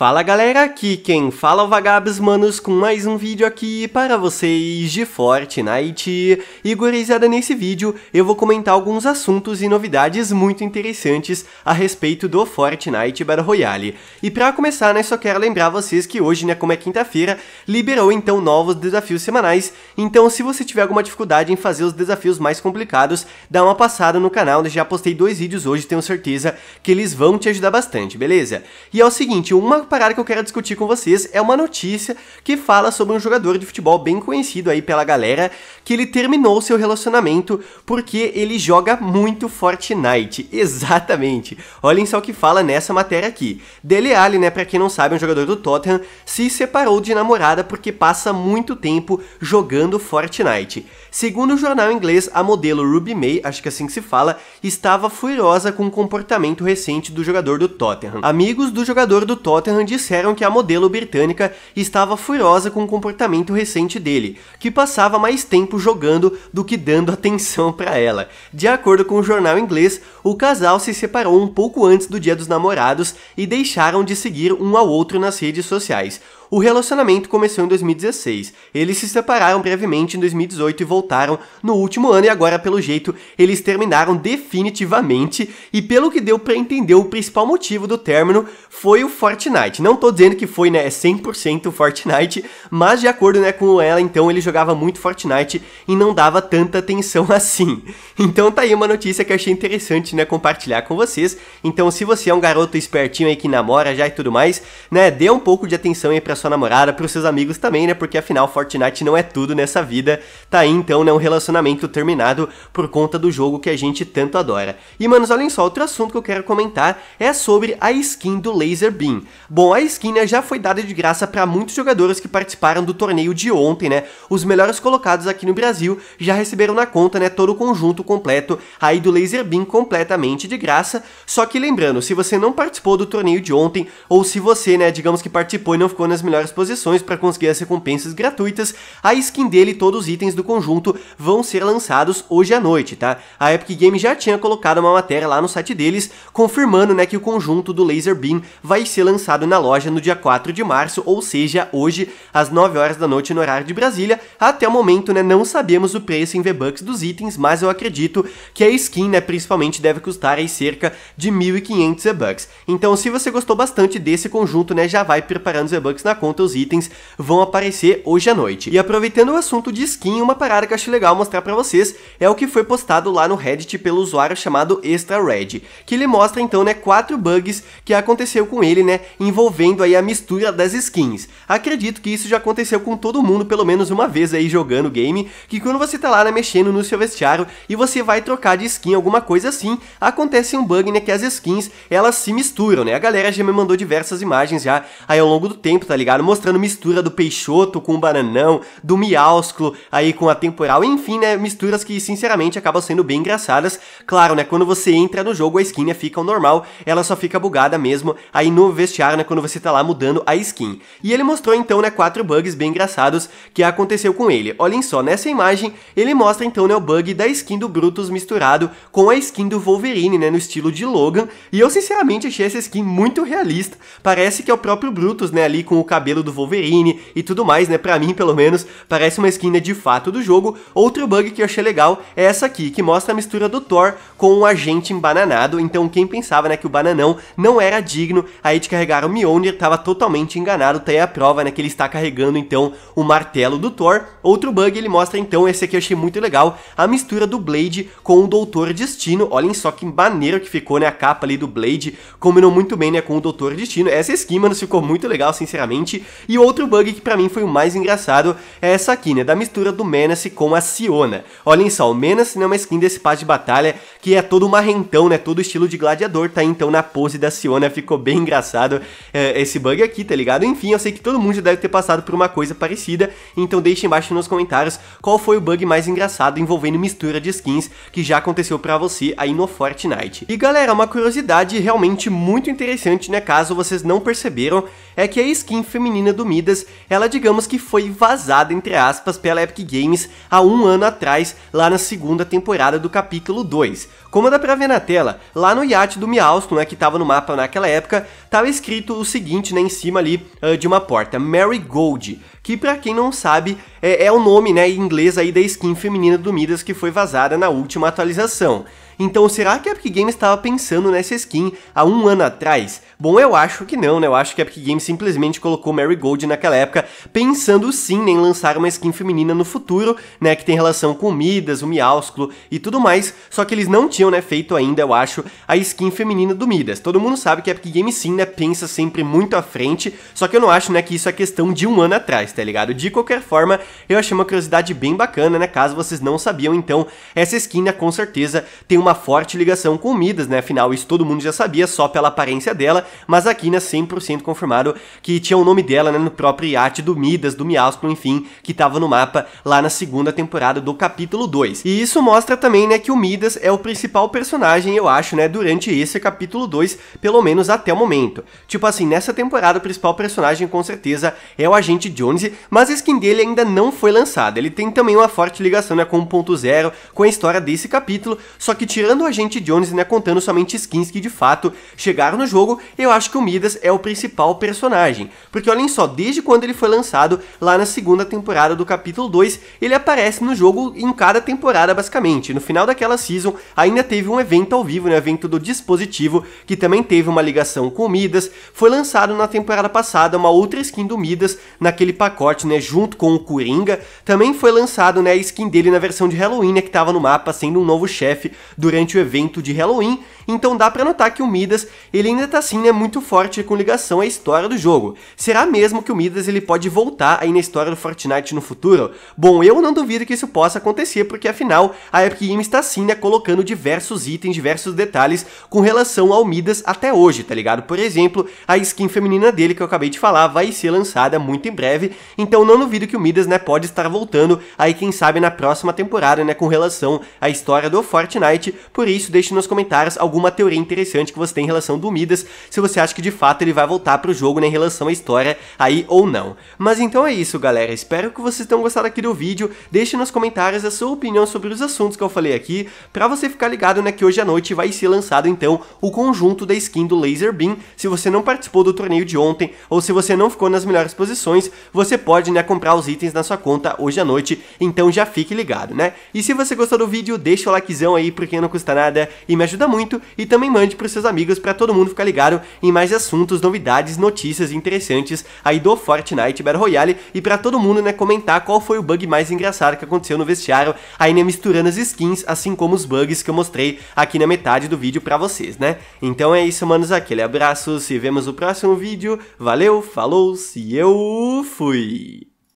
Fala galera, aqui quem fala é o Vagabos Manos com mais um vídeo aqui para vocês de Fortnite. E gurizada, nesse vídeo eu vou comentar alguns assuntos e novidades muito interessantes a respeito do Fortnite Battle Royale. E para começar, né, só quero lembrar vocês que hoje, né, como é quinta-feira, liberou então novos desafios semanais. Então se você tiver alguma dificuldade em fazer os desafios mais complicados, dá uma passada no canal, né, já postei dois vídeos hoje, tenho certeza que eles vão te ajudar bastante, beleza? E é o seguinte, uma parada que eu quero discutir com vocês é uma notícia que fala sobre um jogador de futebol bem conhecido aí pela galera, que ele terminou seu relacionamento porque ele joga muito Fortnite. Exatamente. Olhem só o que fala nessa matéria aqui. Dele Alli, né, para quem não sabe, é um jogador do Tottenham, se separou de namorada porque passa muito tempo jogando Fortnite. Segundo o jornal inglês, a modelo Ruby May, acho que é assim que se fala, estava furiosa com o comportamento recente do jogador do Tottenham. Amigos do jogador do Tottenham disseram que a modelo britânica estava furiosa com o comportamento recente dele, que passava mais tempo jogando do que dando atenção para ela. De acordo com o jornal inglês, o casal se separou um pouco antes do Dia dos Namorados e deixaram de seguir um ao outro nas redes sociais. O relacionamento começou em 2016. Eles se separaram brevemente em 2018 e voltaram no último ano e agora pelo jeito eles terminaram definitivamente e pelo que deu para entender o principal motivo do término foi o Fortnite. Não tô dizendo que foi, né, 100% Fortnite, mas de acordo, né, com ela, então ele jogava muito Fortnite e não dava tanta atenção assim. Então tá aí uma notícia que eu achei interessante, né, compartilhar com vocês. Então se você é um garoto espertinho aí que namora já e tudo mais, né, dê um pouco de atenção aí para sua namorada, pros seus amigos também, né? Porque afinal Fortnite não é tudo nessa vida. Tá aí então, né? Um relacionamento terminado por conta do jogo que a gente tanto adora. E manos, olhem só, outro assunto que eu quero comentar é sobre a skin do Laser Beam. Bom, a skin né, já foi dada de graça para muitos jogadores que participaram do torneio de ontem, né? Os melhores colocados aqui no Brasil já receberam na conta, né, todo o conjunto completo aí do Laser Beam completamente de graça. Só que lembrando, se você não participou do torneio de ontem ou se você, né, digamos que participou e não ficou nas melhores posições para conseguir as recompensas gratuitas. A skin dele e todos os itens do conjunto vão ser lançados hoje à noite, tá? A Epic Games já tinha colocado uma matéria lá no site deles, confirmando, né, que o conjunto do Laser Beam vai ser lançado na loja no dia 4 de março, ou seja, hoje, às 9 horas da noite no horário de Brasília. Até o momento, né, não sabemos o preço em V-Bucks dos itens, mas eu acredito que a skin, né, principalmente deve custar aí cerca de 1.500 V-Bucks. Então, se você gostou bastante desse conjunto, né, já vai preparando os V-Bucks na conta os itens vão aparecer hoje à noite. E aproveitando o assunto de skin, uma parada que eu acho legal mostrar pra vocês é o que foi postado lá no Reddit pelo usuário chamado ExtraRed, que ele mostra então, né, quatro bugs que aconteceu com ele, né, envolvendo aí a mistura das skins. Acredito que isso já aconteceu com todo mundo pelo menos uma vez aí jogando o game, que quando você tá lá, né, mexendo no seu vestiário e você vai trocar de skin, alguma coisa assim, acontece um bug, né, que as skins, elas se misturam, né, a galera já me mandou diversas imagens já aí ao longo do tempo, tá ligado? ligado? Mostrando mistura do Peixoto com o Bananão, do Miausclo aí com a Temporal, enfim, né? Misturas que, sinceramente, acabam sendo bem engraçadas. Claro, né? Quando você entra no jogo, a skin né, fica o normal, ela só fica bugada mesmo aí no vestiário, né? Quando você tá lá mudando a skin. E ele mostrou, então, né? Quatro bugs bem engraçados que aconteceu com ele. Olhem só, nessa imagem, ele mostra, então, né? O bug da skin do Brutus misturado com a skin do Wolverine, né? No estilo de Logan. E eu, sinceramente, achei essa skin muito realista. Parece que é o próprio Brutus, né? Ali com o cabelo cabelo do Wolverine e tudo mais, né? Pra mim, pelo menos, parece uma skin né, de fato do jogo. Outro bug que eu achei legal é essa aqui, que mostra a mistura do Thor com um agente embananado. Então quem pensava né, que o bananão não era digno aí de carregar o Mjolnir estava totalmente enganado. Tá aí a prova né, que ele está carregando então o martelo do Thor. Outro bug ele mostra então, esse aqui eu achei muito legal, a mistura do Blade com o Doutor Destino. Olhem só que maneiro que ficou né, a capa ali do Blade, combinou muito bem né, com o Doutor Destino. Essa skin, mano, ficou muito legal, sinceramente seguinte. E outro bug que para mim foi o mais engraçado é essa aqui, né, da mistura do Menace com a Siona. Olhem só, o Menace não é uma skin desse passe de batalha que é todo marrentão, né, todo estilo de gladiador, tá então na pose da Siona, ficou bem engraçado é, esse bug aqui, tá ligado? Enfim, eu sei que todo mundo já deve ter passado por uma coisa parecida, então deixe embaixo nos comentários qual foi o bug mais engraçado envolvendo mistura de skins que já aconteceu para você aí no Fortnite. E galera, uma curiosidade realmente muito interessante, né, caso vocês não perceberam, é que a skin feminina do Midas, ela digamos que foi vazada, entre aspas, pela Epic Games há um ano atrás, lá na segunda temporada do capítulo 2. Como dá pra ver na tela, lá no iate do Miauston, né, que tava no mapa naquela época, tava escrito o seguinte, né, em cima ali uh, de uma porta, Mary Gold, que para quem não sabe, é, é o nome, né, em inglês aí da skin feminina do Midas que foi vazada na última atualização. Então será que a Epic Games estava pensando nessa skin há um ano atrás? Bom, eu acho que não, né? Eu acho que a Epic Games simplesmente colocou Mary Gold naquela época, pensando sim em lançar uma skin feminina no futuro, né? Que tem relação com Midas, o Miásculo e tudo mais, só que eles não tinham, né, feito ainda, eu acho, a skin feminina do Midas. Todo mundo sabe que a Epic Games sim, né, pensa sempre muito à frente, só que eu não acho, né, que isso é questão de um ano atrás, tá ligado? De qualquer forma, eu achei uma curiosidade bem bacana, né? Caso vocês não sabiam, então, essa skin, né, com certeza tem uma uma forte ligação com o Midas, né? Afinal, isso todo mundo já sabia só pela aparência dela, mas aqui, né, 100% confirmado que tinha o nome dela, né, no próprio iate do Midas, do Miasclo, enfim, que tava no mapa lá na segunda temporada do capítulo 2. E isso mostra também, né, que o Midas é o principal personagem, eu acho, né, durante esse capítulo 2, pelo menos até o momento. Tipo assim, nessa temporada o principal personagem com certeza é o agente Jones, mas a skin dele ainda não foi lançada. Ele tem também uma forte ligação, né, com 1.0, com a história desse capítulo, só que tirando o agente Jones e né, contando somente skins que de fato chegaram no jogo, eu acho que o Midas é o principal personagem. Porque olhem só, desde quando ele foi lançado, lá na segunda temporada do capítulo 2, ele aparece no jogo em cada temporada basicamente. No final daquela season, ainda teve um evento ao vivo, né, evento do dispositivo, que também teve uma ligação com o Midas. Foi lançado na temporada passada uma outra skin do Midas naquele pacote, né, junto com o Coringa. Também foi lançado, né, a skin dele na versão de Halloween, né, que estava no mapa sendo um novo chefe durante o evento de Halloween, então dá para notar que o Midas ele ainda tá assim, né, muito forte com ligação à história do jogo. Será mesmo que o Midas ele pode voltar aí na história do Fortnite no futuro? Bom, eu não duvido que isso possa acontecer, porque afinal a Epic Games está sim, né, colocando diversos itens, diversos detalhes com relação ao Midas até hoje, tá ligado? Por exemplo, a skin feminina dele que eu acabei de falar vai ser lançada muito em breve, então não duvido que o Midas, né, pode estar voltando aí quem sabe na próxima temporada, né, com relação à história do Fortnite por isso deixe nos comentários alguma teoria interessante que você tem em relação do Midas, se você acha que de fato ele vai voltar pro jogo né, em relação à história aí ou não. Mas então é isso galera, espero que vocês tenham gostado aqui do vídeo, deixe nos comentários a sua opinião sobre os assuntos que eu falei aqui, pra você ficar ligado né, que hoje à noite vai ser lançado então o conjunto da skin do Laser Beam, se você não participou do torneio de ontem, ou se você não ficou nas melhores posições, você pode né, comprar os itens na sua conta hoje à noite, então já fique ligado, né? E se você gostou do vídeo, deixa o likezão aí, porque não custa nada e me ajuda muito e também mande para os seus amigos para todo mundo ficar ligado em mais assuntos, novidades, notícias interessantes aí do Fortnite Battle Royale e para todo mundo né comentar qual foi o bug mais engraçado que aconteceu no vestiário, aí né misturando as skins, assim como os bugs que eu mostrei aqui na metade do vídeo para vocês, né? Então é isso, manos, aquele abraço, se vemos no próximo vídeo. Valeu, falou, se eu fui.